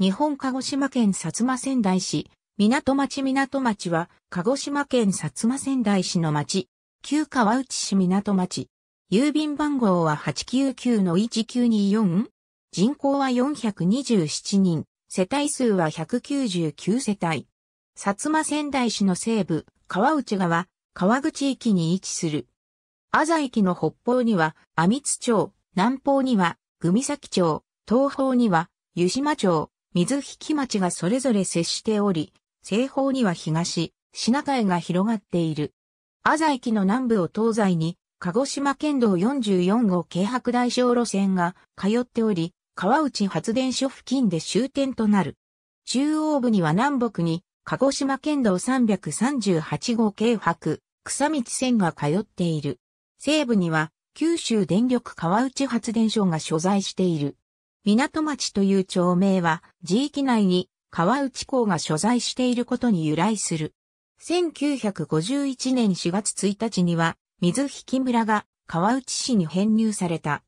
日本鹿児島県薩摩仙台市、港町港町は、鹿児島県薩摩仙台市の町、旧川内市港町。郵便番号は 899-1924? 人口は427人、世帯数は199世帯。薩摩仙台市の西部、川内川、川口駅に位置する。阿佐駅の北方には、阿密町、南方には、組崎町、東方には、湯島町、水引町がそれぞれ接しており、西方には東、品海が広がっている。安西駅の南部を東西に、鹿児島県道44号京白大小路線が通っており、川内発電所付近で終点となる。中央部には南北に、鹿児島県道338号京白、草道線が通っている。西部には、九州電力川内発電所が所在している。港町という町名は、地域内に川内港が所在していることに由来する。1951年4月1日には、水引村が川内市に編入された。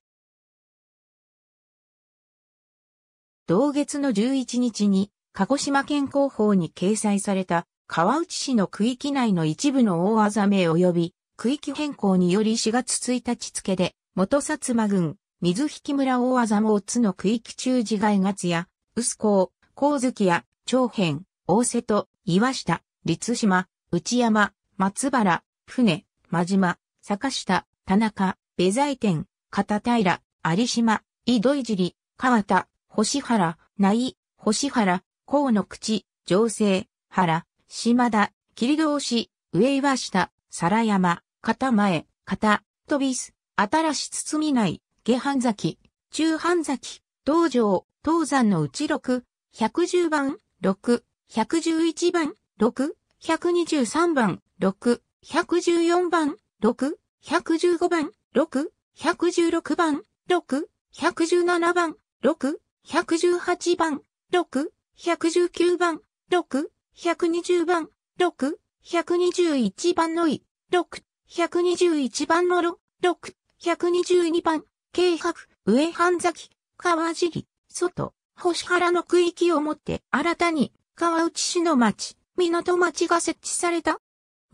同月の11日に、鹿児島県広報に掲載された川内市の区域内の一部の大あざめ及び区域変更により4月1日付で元薩摩郡水引村大技も津の区域中自害月や、薄港、光月や、長辺、大瀬戸、岩下、立島、内山、松原、船、真島、坂下、田中、米ザ店、片平、有島、井戸いじり、川田、星原、内、星原、河野口、城西、原、島田、霧通し、上岩下、皿山、片前、片、飛びす、新し包みない、下半崎、中半崎、道場、東山のうち6、110番、6、111番、6、123番、6、114番、6、115番、6、116番、6、117番、6、118番、6、119番、6、120番、6、121番のい、6、121番のろ、6、122番、京白、上半崎、川尻、外、星原の区域をもって新たに川内市の町、港町が設置された。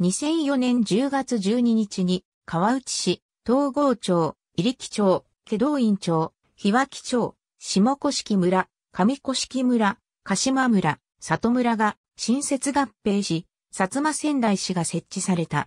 2004年10月12日に川内市、東郷町、入木町、祁道院町、日脇町、下甑村、上甑村、鹿島村、里村が新設合併し、薩摩仙台市が設置された。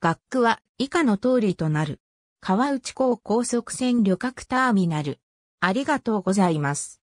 学区は以下の通りとなる。川内港高速線旅客ターミナル。ありがとうございます。